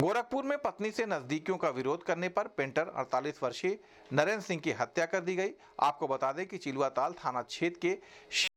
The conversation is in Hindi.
गोरखपुर में पत्नी से नजदीकियों का विरोध करने पर पेंटर 48 वर्षीय नरेंद्र सिंह की हत्या कर दी गई आपको बता दें कि चिलुआताल थाना क्षेत्र के